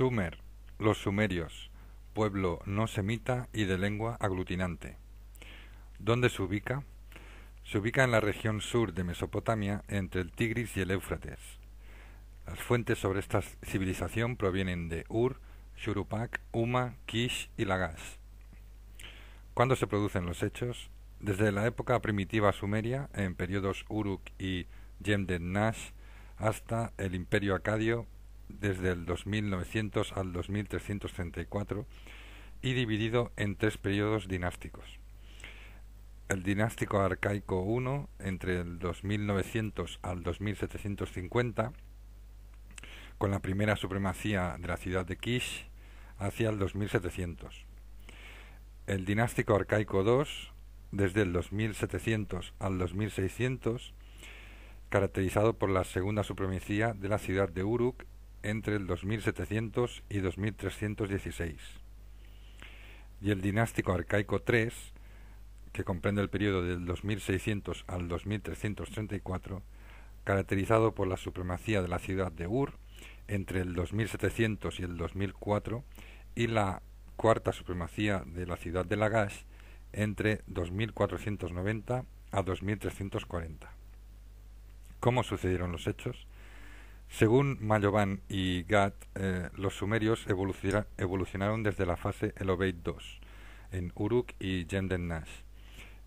Sumer, los sumerios, pueblo no semita y de lengua aglutinante. ¿Dónde se ubica? Se ubica en la región sur de Mesopotamia, entre el Tigris y el Éufrates. Las fuentes sobre esta civilización provienen de Ur, Shurupak, Uma, Kish y Lagash. ¿Cuándo se producen los hechos? Desde la época primitiva sumeria, en periodos Uruk y Yemden Nash, hasta el imperio acadio desde el 2900 al 2334 y dividido en tres periodos dinásticos. El dinástico arcaico I entre el 2900 al 2750 con la primera supremacía de la ciudad de Kish hacia el 2700. El dinástico arcaico II desde el 2700 al 2600 caracterizado por la segunda supremacía de la ciudad de Uruk entre el 2700 y 2316. Y el dinástico arcaico III, que comprende el periodo del 2600 al 2334, caracterizado por la supremacía de la ciudad de Ur entre el 2700 y el 2004 y la cuarta supremacía de la ciudad de Lagash entre 2490 a 2340. ¿Cómo sucedieron los hechos? Según Mayoban y Gat, eh, los sumerios evolucionaron desde la fase Elobeit II, en Uruk y Jenden Nash,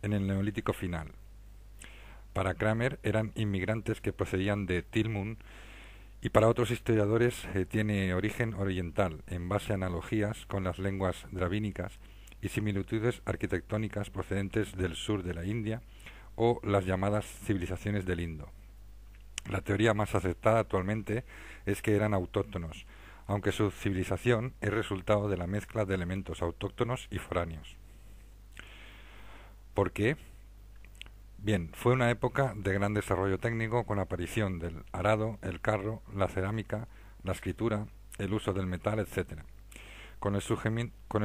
en el Neolítico final. Para Kramer eran inmigrantes que procedían de Tilmun y para otros historiadores eh, tiene origen oriental, en base a analogías con las lenguas dravínicas y similitudes arquitectónicas procedentes del sur de la India o las llamadas civilizaciones del Indo. La teoría más aceptada actualmente es que eran autóctonos, aunque su civilización es resultado de la mezcla de elementos autóctonos y foráneos. ¿Por qué? Bien, fue una época de gran desarrollo técnico con la aparición del arado, el carro, la cerámica, la escritura, el uso del metal, etc. Con el,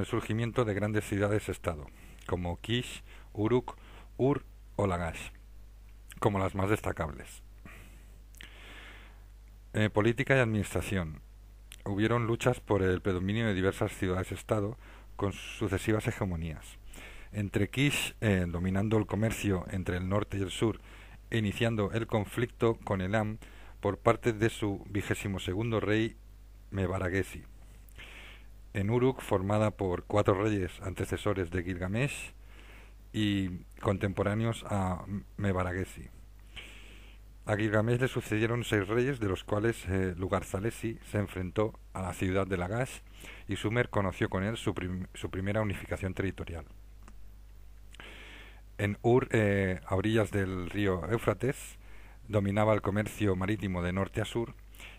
surgimiento de grandes ciudades-estado, como Kish, Uruk, Ur o Lagash, como las más destacables. Eh, política y administración. Hubieron luchas por el predominio de diversas ciudades-estado con sucesivas hegemonías. Entre Kish, eh, dominando el comercio entre el norte y el sur, e iniciando el conflicto con Elam por parte de su vigésimo segundo rey Mebaragesi. En Uruk, formada por cuatro reyes antecesores de Gilgamesh y contemporáneos a Mebaragesi. A Gilgamesh le sucedieron seis reyes, de los cuales eh, Lugarzalesi se enfrentó a la ciudad de Lagash y Sumer conoció con él su, primera unificación territorial. En Ur, eh, a orillas del río Éufrates, dominaba el comercio marítimo de norte a sur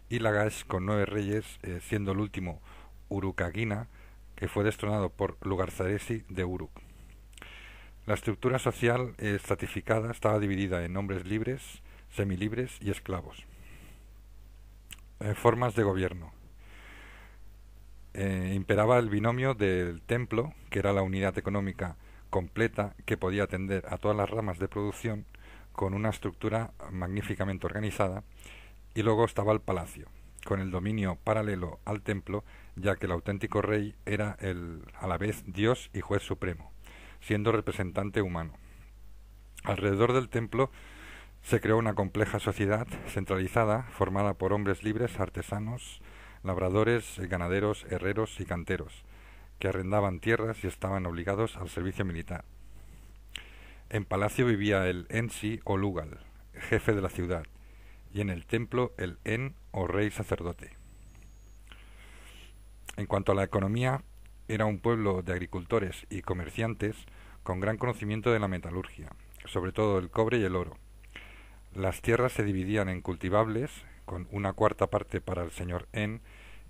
y Lagash con nueve reyes, eh, siendo el último Urukagina, que fue destronado por Lugarzalesi de Uruk. La estructura social estratificada estaba dividida en hombres libres, semilibres y esclavos. Eh, formas de gobierno. Eh, imperaba el binomio del templo, que era la unidad económica completa que podía atender a todas las ramas de producción con una estructura magníficamente organizada, y luego estaba el palacio, con el dominio paralelo al templo, ya que el auténtico rey era el, a la vez Dios y juez supremo, siendo representante humano. Alrededor del templo se creó una compleja sociedad centralizada formada por hombres libres, artesanos, labradores, ganaderos, herreros y canteros, que arrendaban tierras y estaban obligados al servicio militar. En palacio vivía el Ensi o Lugal, jefe de la ciudad, y en el templo el En o rey sacerdote. En cuanto a la economía, era un pueblo de agricultores y comerciantes con gran conocimiento de la metalurgia, sobre todo el cobre y el oro las tierras se dividían en cultivables, con una cuarta parte para el señor En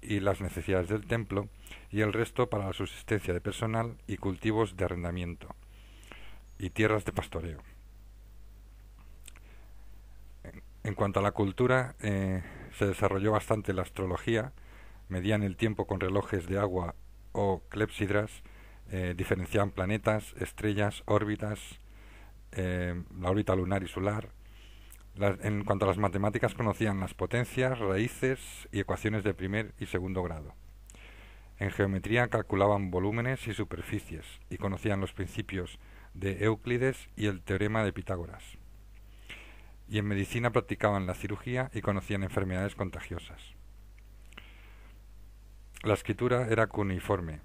y las necesidades del templo, y el resto para la subsistencia de personal y cultivos de arrendamiento, y tierras de pastoreo. En cuanto a la cultura, eh, se desarrolló bastante la astrología, medían el tiempo con relojes de agua o clepsidras, eh, diferenciaban planetas, estrellas, órbitas, eh, la órbita lunar y solar, en cuanto a las matemáticas, conocían las potencias, raíces y ecuaciones de primer y segundo grado. En geometría calculaban volúmenes y superficies y conocían los principios de Euclides y el teorema de Pitágoras. Y en medicina practicaban la cirugía y conocían enfermedades contagiosas. La escritura era cuneiforme,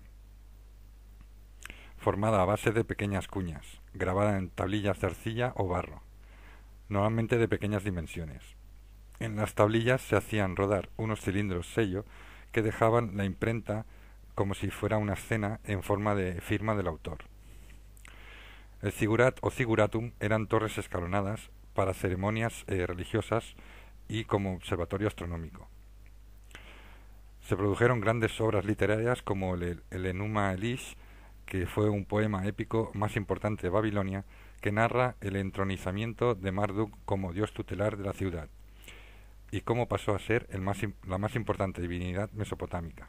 formada a base de pequeñas cuñas, grabada en tablillas de arcilla o barro normalmente de pequeñas dimensiones. En las tablillas se hacían rodar unos cilindros sello que dejaban la imprenta como si fuera una escena en forma de firma del autor. El cigurat o siguratum eran torres escalonadas para ceremonias eh, religiosas y como observatorio astronómico. Se produjeron grandes obras literarias como el Enuma Elish, que fue un poema épico más importante de Babilonia, que narra el entronizamiento de Marduk como dios tutelar de la ciudad y cómo pasó a ser la más importante divinidad mesopotámica.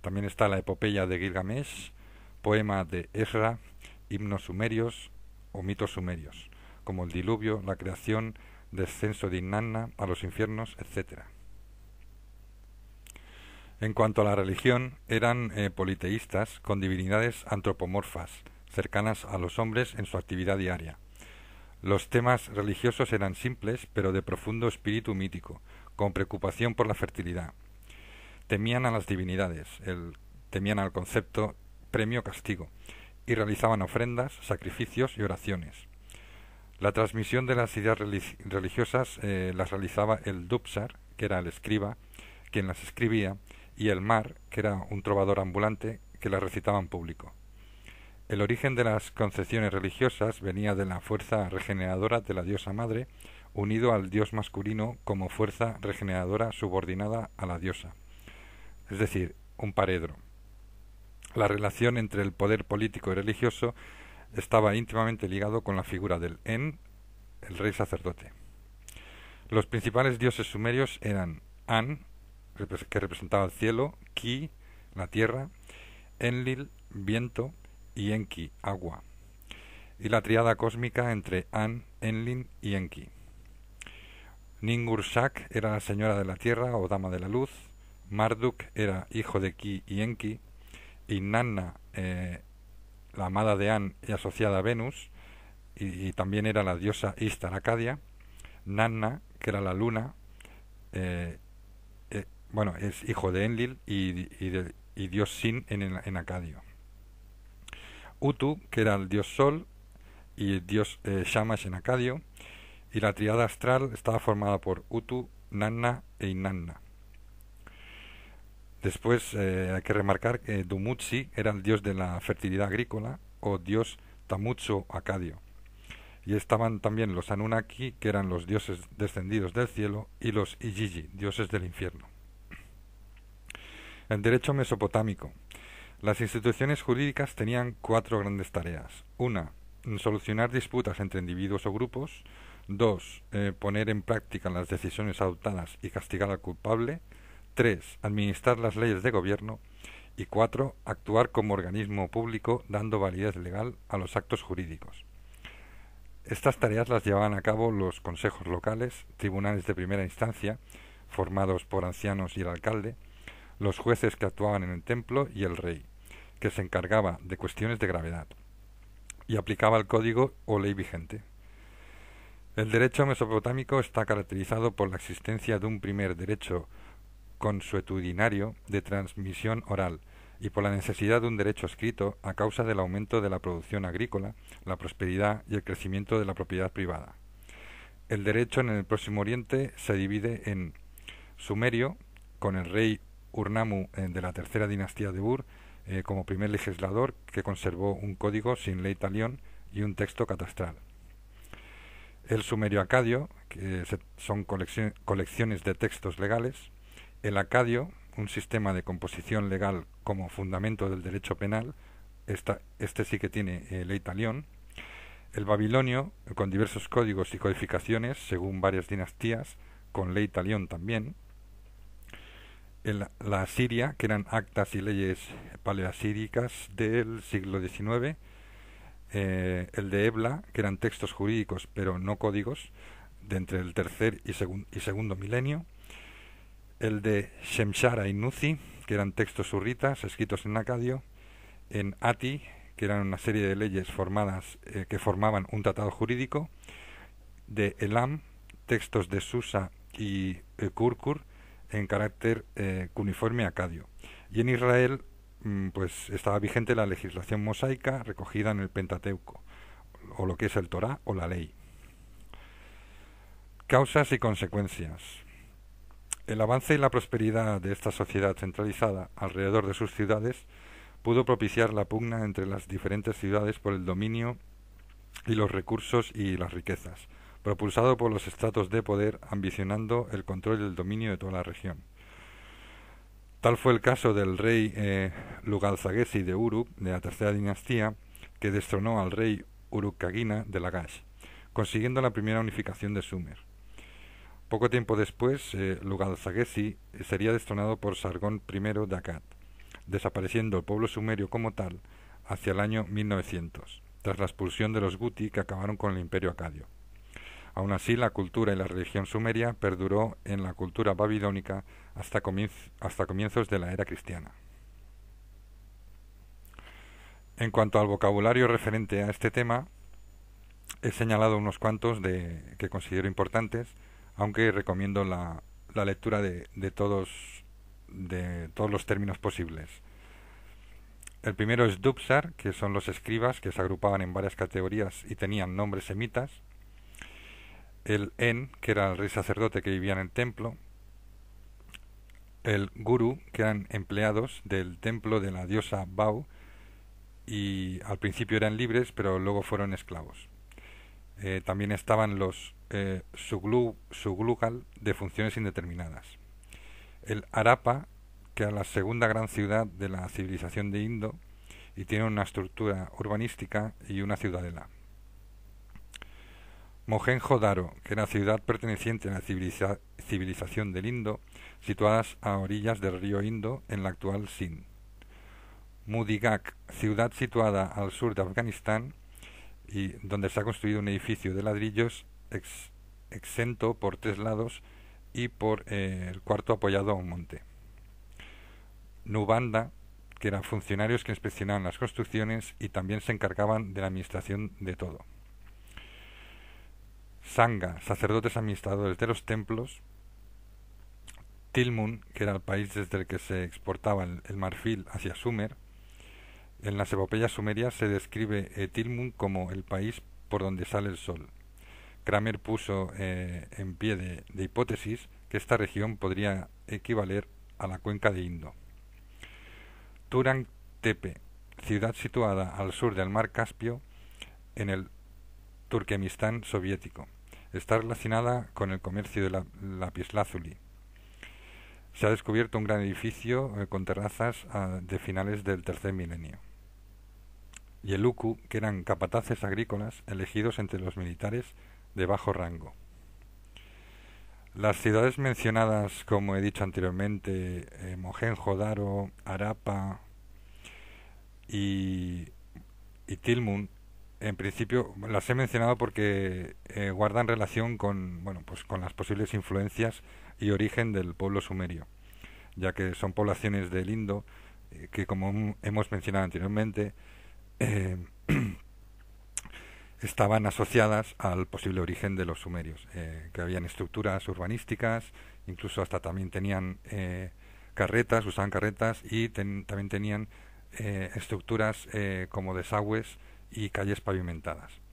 También está la epopeya de Gilgamesh, poema de Ezra, himnos sumerios o mitos sumerios, como el diluvio, la creación, descenso de Inanna a los infiernos, etc. En cuanto a la religión, eran eh, politeístas con divinidades antropomorfas, cercanas a los hombres en su actividad diaria. Los temas religiosos eran simples, pero de profundo espíritu mítico, con preocupación por la fertilidad. Temían a las divinidades, el, temían al concepto premio-castigo, y realizaban ofrendas, sacrificios y oraciones. La transmisión de las ideas religiosas eh, las realizaba el Dubsar, que era el escriba, quien las escribía, y el Mar, que era un trovador ambulante, que las recitaba en público. El origen de las concepciones religiosas venía de la fuerza regeneradora de la diosa madre, unido al dios masculino como fuerza regeneradora subordinada a la diosa, es decir, un paredro. La relación entre el poder político y religioso estaba íntimamente ligado con la figura del En, el rey sacerdote. Los principales dioses sumerios eran An, que representaba el cielo, Ki, la tierra, Enlil, viento, y Enki, agua, y la triada cósmica entre An, Enlil y Enki. Ningursak era la señora de la tierra o dama de la luz, Marduk era hijo de Ki y Enki, y Nanna, eh, la amada de An y asociada a Venus, y, también era la diosa Istar Acadia, Nanna, que era la luna, eh, eh, bueno, es hijo de Enlil y, dios Sin en, en Acadio. Utu, que era el dios Sol, y el dios eh, Shamash en acadio, y la triada astral estaba formada por Utu, Nanna e Inanna. Después eh, hay que remarcar que Dumuzi era el dios de la fertilidad agrícola o dios Tamutsu acadio. Y estaban también los Anunnaki, que eran los dioses descendidos del cielo, y los Ijiji, dioses del infierno. El derecho mesopotámico. Las instituciones jurídicas tenían cuatro grandes tareas. Una, solucionar disputas entre individuos o grupos. Dos, eh, poner en práctica las decisiones adoptadas y castigar al culpable. Tres, administrar las leyes de gobierno. Y cuatro, actuar como organismo público dando validez legal a los actos jurídicos. Estas tareas las llevaban a cabo los consejos locales, tribunales de primera instancia, formados por ancianos y el alcalde, los jueces que actuaban en el templo y el rey que se encargaba de cuestiones de gravedad y aplicaba el código o ley vigente. El derecho mesopotámico está caracterizado por la existencia de un primer derecho consuetudinario de transmisión oral y por la necesidad de un derecho escrito a causa del aumento de la producción agrícola, la prosperidad y el crecimiento de la propiedad privada. El derecho en el Próximo Oriente se divide en sumerio, con el rey Urnamu eh, de la tercera dinastía de Ur, eh, como primer legislador que conservó un código sin ley talión y un texto catastral. El sumerio acadio, que son colecciones de textos legales, el acadio, un sistema de composición legal como fundamento del derecho penal, este sí que tiene eh, ley talión, el babilonio, con diversos códigos y codificaciones según varias dinastías, con ley talión también, la Asiria, que eran actas y leyes paleasíricas del siglo XIX, eh, el de Ebla, que eran textos jurídicos pero no códigos, de entre el tercer y, segundo milenio, el de Shemshara y Nuzi, que eran textos hurritas escritos en acadio, en Ati, que eran una serie de leyes formadas eh, que formaban un tratado jurídico, de Elam, textos de Susa y eh, Kurkur, en carácter eh, acadio. Y en Israel mm, pues estaba vigente la legislación mosaica recogida en el Pentateuco, o lo que es el Torá o la ley. Causas y consecuencias. El avance y la prosperidad de esta sociedad centralizada alrededor de sus ciudades pudo propiciar la pugna entre las diferentes ciudades por el dominio y los recursos y las riquezas, propulsado por los estratos de poder ambicionando el control y el dominio de toda la región. Tal fue el caso del rey eh, Lugalzagesi de Uruk, de la tercera dinastía, que destronó al rey Urukagina de Lagash, consiguiendo la primera unificación de Sumer. Poco tiempo después, eh, Lugalzagesi sería destronado por Sargón I de Akkad, desapareciendo el pueblo sumerio como tal hacia el año 1900, tras la expulsión de los Guti que acabaron con el imperio acadio. Aún así, la cultura y la religión sumeria perduró en la cultura babilónica hasta, comienzos de la era cristiana. En cuanto al vocabulario referente a este tema, he señalado unos cuantos que considero importantes, aunque recomiendo la, lectura de, todos, de todos los términos posibles. El primero es Dubsar, que son los escribas que se agrupaban en varias categorías y tenían nombres semitas el En, que era el rey sacerdote que vivía en el templo, el Guru, que eran empleados del templo de la diosa Bau, y al principio eran libres, pero luego fueron esclavos. Eh, también estaban los eh, Suglugal de funciones indeterminadas. El Arapa, que era la segunda gran ciudad de la civilización de Indo, y tiene una estructura urbanística y una ciudadela. Mohenjo-Daro, que era ciudad perteneciente a la civilización del Indo, situadas a orillas del río Indo en la actual Sind. Mudigak, ciudad situada al sur de Afganistán y donde se ha construido un edificio de ladrillos exento por tres lados y por eh, el cuarto apoyado a un monte. Nubanda, que eran funcionarios que inspeccionaban las construcciones y también se encargaban de la administración de todo. Sanga, sacerdotes administradores de los templos, Tilmun, que era el país desde el que se exportaba el, marfil hacia Sumer, en las epopeyas sumerias se describe eh, Tilmun como el país por donde sale el sol. Kramer puso eh, en pie de, hipótesis que esta región podría equivaler a la cuenca de Indo. Turang Tepe, ciudad situada al sur del mar Caspio, en el Turquemistán soviético está relacionada con el comercio de la, lapislázuli. Se ha descubierto un gran edificio eh, con terrazas de finales del tercer milenio. Y el Uku, que eran capataces agrícolas elegidos entre los militares de bajo rango. Las ciudades mencionadas, como he dicho anteriormente, eh, Mohenjo-Daro, Arapa y, y Tilmun, en principio las he mencionado porque eh, guardan relación con, bueno, pues con las posibles influencias y origen del pueblo sumerio, ya que son poblaciones del Indo eh, que, como hemos mencionado anteriormente, eh, estaban asociadas al posible origen de los sumerios, que habían estructuras urbanísticas, incluso hasta también tenían carretas, usaban carretas y también tenían estructuras como desagües y calles pavimentadas.